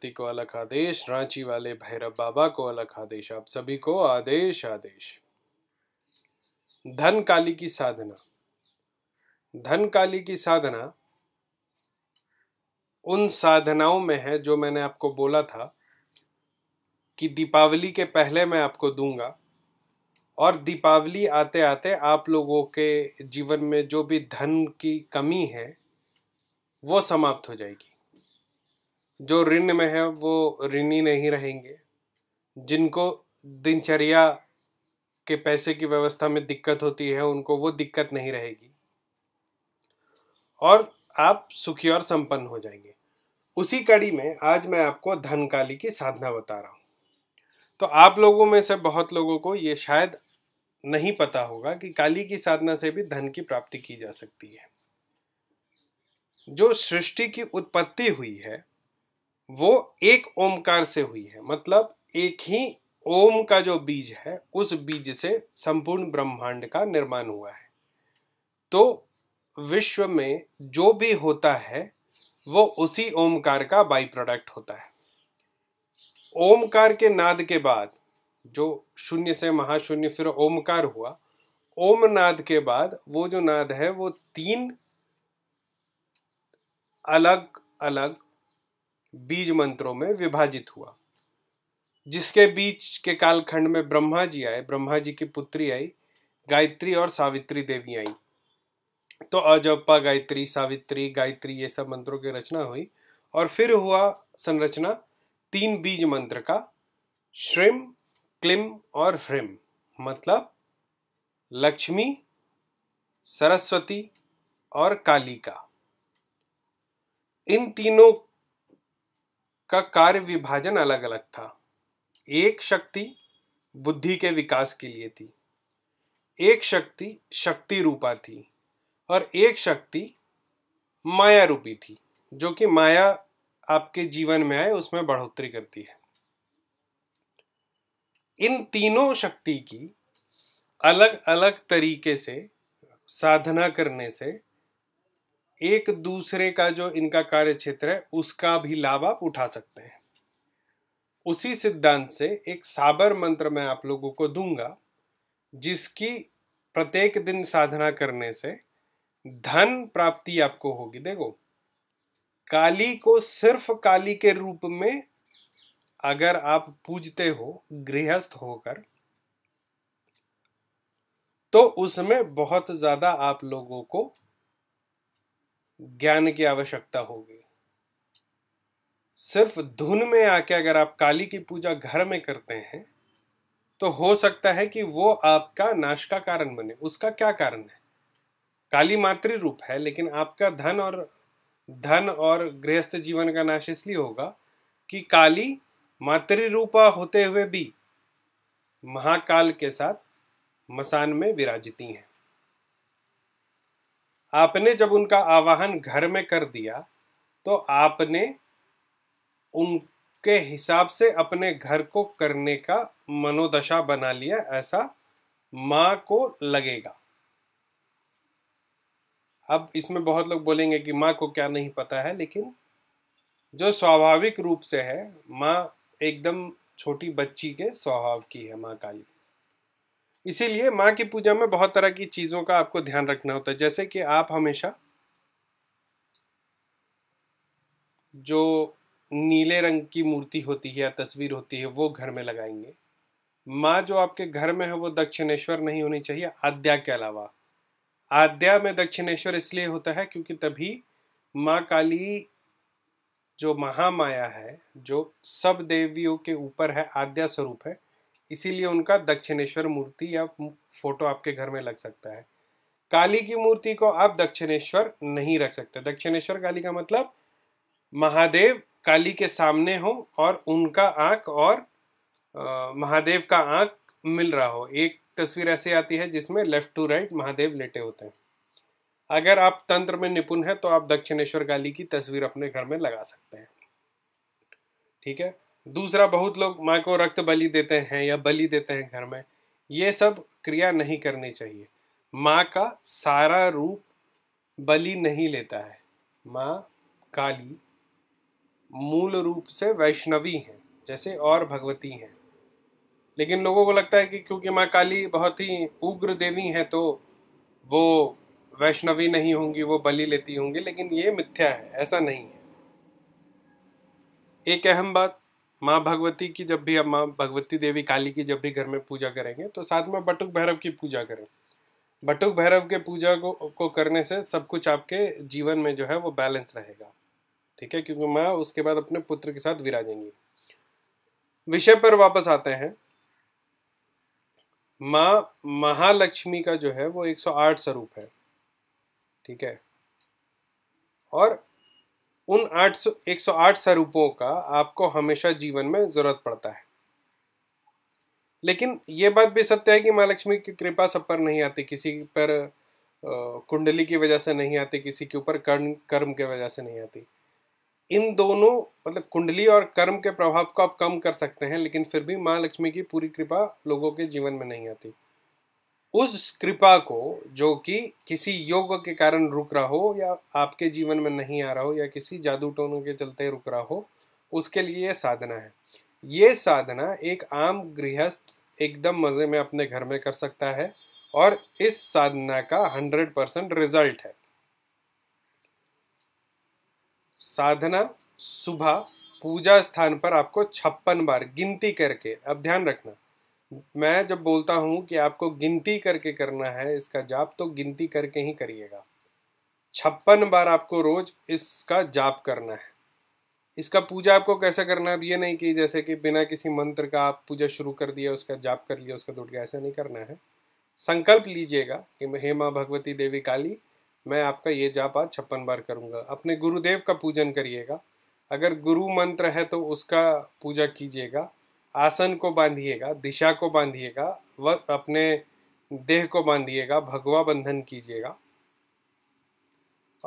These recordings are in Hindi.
पति को अलग आदेश रांची वाले भैरव बाबा को अलग आदेश आप सभी को आदेश आदेश धन काली की साधना धन काली की साधना उन साधनाओं में है जो मैंने आपको बोला था कि दीपावली के पहले मैं आपको दूंगा और दीपावली आते आते आप लोगों के जीवन में जो भी धन की कमी है वो समाप्त हो जाएगी जो ऋण में है वो ऋणी नहीं रहेंगे जिनको दिनचर्या के पैसे की व्यवस्था में दिक्कत होती है उनको वो दिक्कत नहीं रहेगी और आप सुखी और संपन्न हो जाएंगे उसी कड़ी में आज मैं आपको धन काली की साधना बता रहा हूँ तो आप लोगों में से बहुत लोगों को ये शायद नहीं पता होगा कि काली की साधना से भी धन की प्राप्ति की जा सकती है जो सृष्टि की उत्पत्ति हुई है वो एक ओमकार से हुई है मतलब एक ही ओम का जो बीज है उस बीज से संपूर्ण ब्रह्मांड का निर्माण हुआ है तो विश्व में जो भी होता है वो उसी ओमकार का बाई प्रोडक्ट होता है ओमकार के नाद के बाद जो शून्य से महाशून्य फिर ओमकार हुआ ओम नाद के बाद वो जो नाद है वो तीन अलग अलग बीज मंत्रों में विभाजित हुआ जिसके बीच के कालखंड में ब्रह्मा जी आए ब्रह्मा जी की पुत्री आई गायत्री और सावित्री देवी आई तो अजप्पा गायत्री सावित्री गायत्री ये सब मंत्रों की रचना हुई और फिर हुआ संरचना तीन बीज मंत्र का श्रिम क्लिम और ह्रिम मतलब लक्ष्मी सरस्वती और काली का इन तीनों का कार्य विभाजन अलग अलग था एक शक्ति बुद्धि के विकास के लिए थी एक शक्ति शक्ति रूपा थी और एक शक्ति माया रूपी थी जो कि माया आपके जीवन में आए उसमें बढ़ोतरी करती है इन तीनों शक्ति की अलग अलग तरीके से साधना करने से एक दूसरे का जो इनका कार्य क्षेत्र है उसका भी लाभ आप उठा सकते हैं उसी सिद्धांत से एक साबर मंत्र मैं आप लोगों को दूंगा जिसकी प्रत्येक दिन साधना करने से धन प्राप्ति आपको होगी देखो काली को सिर्फ काली के रूप में अगर आप पूजते हो गृहस्थ होकर तो उसमें बहुत ज़्यादा आप लोगों को ज्ञान की आवश्यकता होगी सिर्फ धुन में आके अगर आप काली की पूजा घर में करते हैं तो हो सकता है कि वो आपका नाश का कारण बने उसका क्या कारण है काली मातृ रूप है लेकिन आपका धन और धन और गृहस्थ जीवन का नाश इसलिए होगा कि काली मातृ रूपा होते हुए भी महाकाल के साथ मसान में विराजती हैं आपने जब उनका आवाहन घर में कर दिया तो आपने उनके हिसाब से अपने घर को करने का मनोदशा बना लिया ऐसा माँ को लगेगा अब इसमें बहुत लोग बोलेंगे कि माँ को क्या नहीं पता है लेकिन जो स्वाभाविक रूप से है माँ एकदम छोटी बच्ची के स्वभाव की है माँ काली इसीलिए माँ की पूजा में बहुत तरह की चीज़ों का आपको ध्यान रखना होता है जैसे कि आप हमेशा जो नीले रंग की मूर्ति होती है या तस्वीर होती है वो घर में लगाएंगे माँ जो आपके घर में है वो दक्षिणेश्वर नहीं होनी चाहिए आद्या के अलावा आद्या में दक्षिणेश्वर इसलिए होता है क्योंकि तभी माँ काली जो महामाया है जो सब देवियों के ऊपर है आद्या स्वरूप है इसीलिए उनका दक्षिणेश्वर मूर्ति या फोटो आपके घर में लग सकता है काली की मूर्ति को आप दक्षिणेश्वर नहीं रख सकते दक्षिणेश्वर काली का मतलब महादेव काली के सामने हो और उनका आंख और आ, महादेव का आंख मिल रहा हो एक तस्वीर ऐसी आती है जिसमें लेफ्ट टू राइट महादेव लेटे होते हैं अगर आप तंत्र में निपुण हैं तो आप दक्षिणेश्वर काली की तस्वीर अपने घर में लगा सकते हैं ठीक है दूसरा बहुत लोग माँ को रक्त बलि देते हैं या बलि देते हैं घर में ये सब क्रिया नहीं करनी चाहिए माँ का सारा रूप बलि नहीं लेता है माँ काली मूल रूप से वैष्णवी हैं जैसे और भगवती हैं लेकिन लोगों को लगता है कि क्योंकि माँ काली बहुत ही उग्र देवी हैं तो वो वैष्णवी नहीं होंगी वो बलि लेती होंगी लेकिन ये मिथ्या है ऐसा नहीं है एक अहम बात माँ भगवती की जब भी माँ भगवती देवी काली की जब भी घर में पूजा करेंगे तो साथ में बटुक भैरव की पूजा करें बटुक भैरव के पूजा को को करने से सब कुछ आपके जीवन में जो है वो बैलेंस रहेगा ठीक है क्योंकि माँ उसके बाद अपने पुत्र के साथ विराजेंगी विषय पर वापस आते हैं माँ महालक्ष्मी का जो है वो 108 स्वरूप है ठीक है और उन आठ सौ एक सौ आठ स्वरूपों का आपको हमेशा जीवन में ज़रूरत पड़ता है लेकिन ये बात भी सत्य है कि माँ लक्ष्मी की कृपा सब पर नहीं आती किसी पर कुंडली की वजह से नहीं आती किसी के ऊपर कर्म कर्म के वजह से नहीं आती इन दोनों मतलब कुंडली और कर्म के प्रभाव को आप कम कर सकते हैं लेकिन फिर भी माँ लक्ष्मी की पूरी कृपा लोगों के जीवन में नहीं आती उस कृपा को जो कि किसी योग के कारण रुक रहा हो या आपके जीवन में नहीं आ रहा हो या किसी जादू टोनों के चलते रुक रहा हो उसके लिए ये साधना है ये साधना एक आम गृहस्थ एकदम मज़े में अपने घर में कर सकता है और इस साधना का हंड्रेड परसेंट रिजल्ट है साधना सुबह पूजा स्थान पर आपको छप्पन बार गिनती करके अब ध्यान रखना मैं जब बोलता हूँ कि आपको गिनती करके करना है इसका जाप तो गिनती करके ही करिएगा छप्पन बार आपको रोज इसका जाप करना है इसका पूजा आपको कैसे करना है अब ये नहीं कि जैसे कि बिना किसी मंत्र का आप पूजा शुरू कर दिया उसका जाप कर लिया उसका दुर्गा ऐसा नहीं करना है संकल्प लीजिएगा कि हे माँ भगवती देवी काली मैं आपका ये जाप आज छप्पन बार करूँगा अपने गुरुदेव का पूजन करिएगा अगर गुरु मंत्र है तो उसका पूजा कीजिएगा आसन को बांधिएगा दिशा को बांधिएगा व अपने देह को बांधिएगा भगवा बंधन कीजिएगा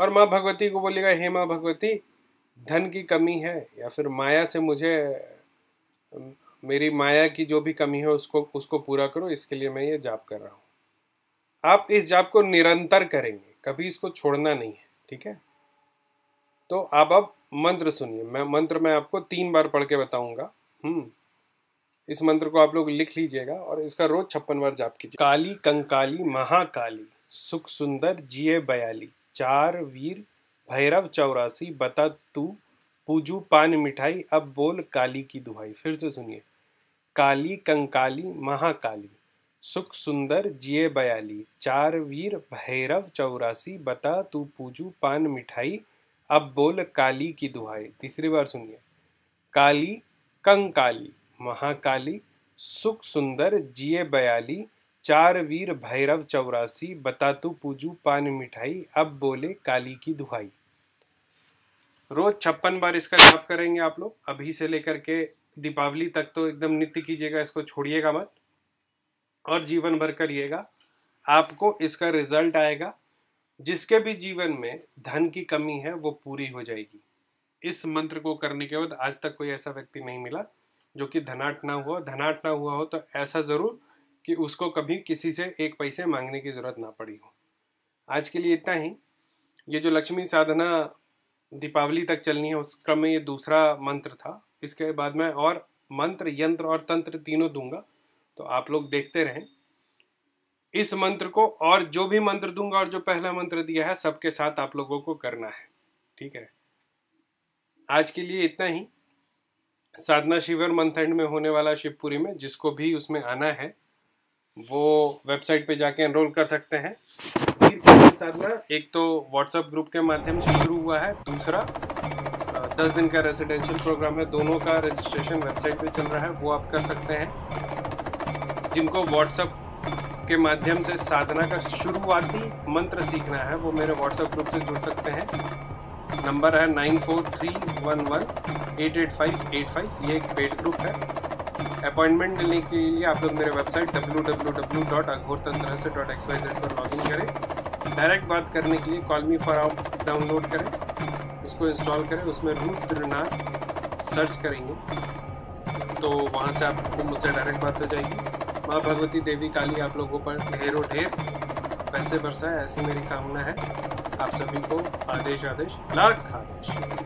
और माँ भगवती को बोलिएगा हे माँ भगवती धन की कमी है या फिर माया से मुझे मेरी माया की जो भी कमी है उसको उसको पूरा करो इसके लिए मैं ये जाप कर रहा हूँ आप इस जाप को निरंतर करेंगे कभी इसको छोड़ना नहीं है ठीक है तो आप अब मंत्र सुनिए मैं मंत्र मैं आपको तीन बार पढ़ के बताऊँगा हम्म इस मंत्र को आप लोग लिख लीजिएगा और इसका रोज छप्पन बार जाप कीजिए काली कंकाली महाकाली सुख सुंदर जिये बयाली चार वीर भैरव चौरासी बता तू पूजू पान मिठाई अब बोल काली की दुहाई फिर से सुनिए काली कंकाली महाकाली सुख सुंदर जिये बयाली चार वीर भैरव चौरासी बता तू पूजू पान मिठाई अब बोल काली की दुहाई तीसरी बार सुनिए काली कंकाली महाकाली सुख सुंदर जिए बयाली चार वीर भैरव चौरासी बता तू पूजू पान मिठाई अब बोले काली की दुहाई रोज छप्पन बार इसका जाप करेंगे आप लोग अभी से लेकर के दीपावली तक तो एकदम नित्य कीजिएगा इसको छोड़िएगा मत और जीवन भर करिएगा आपको इसका रिजल्ट आएगा जिसके भी जीवन में धन की कमी है वो पूरी हो जाएगी इस मंत्र को करने के बाद आज तक कोई ऐसा व्यक्ति नहीं मिला जो कि धनाट ना हुआ धनाट ना हुआ हो तो ऐसा ज़रूर कि उसको कभी किसी से एक पैसे मांगने की ज़रूरत ना पड़ी हो आज के लिए इतना ही ये जो लक्ष्मी साधना दीपावली तक चलनी है उस क्रम में ये दूसरा मंत्र था इसके बाद मैं और मंत्र यंत्र और तंत्र तीनों दूंगा तो आप लोग देखते रहें इस मंत्र को और जो भी मंत्र दूंगा और जो पहला मंत्र दिया है सबके साथ आप लोगों को करना है ठीक है आज के लिए इतना ही साधना शिविर मंथ एंड में होने वाला शिवपुरी में जिसको भी उसमें आना है वो वेबसाइट पे जाके एनरोल कर सकते हैं साधना एक तो व्हाट्सएप ग्रुप के माध्यम से शुरू हुआ है दूसरा दस दिन का रेजिडेंशियल प्रोग्राम है दोनों का रजिस्ट्रेशन वेबसाइट पे चल रहा है वो आप कर सकते हैं जिनको व्हाट्सएप के माध्यम से साधना का शुरुआती मंत्र सीखना है वो मेरे व्हाट्सएप ग्रुप से जुड़ सकते हैं नंबर है nine four three one one eight eight five eight five ये एक पेड ग्रुप है अपॉइंटमेंट लेने के लिए आप लोग मेरे website W W W dot Aghor Tantra dot X Y Z पर लॉगिन करें डायरेक्ट बात करने के लिए call me for out download करें उसको इंस्टॉल करें उसमें रुद्रनाथ सर्च करेंगे तो वहाँ से आपको मुझसे डायरेक्ट बात हो जाएगी माँ भगवती देवी काली आप लोगों पर ढेरों ढेर पैसे बरसाए ऐसी मेरी कामना है आप सभी को आदेश आदेश लाख आदेश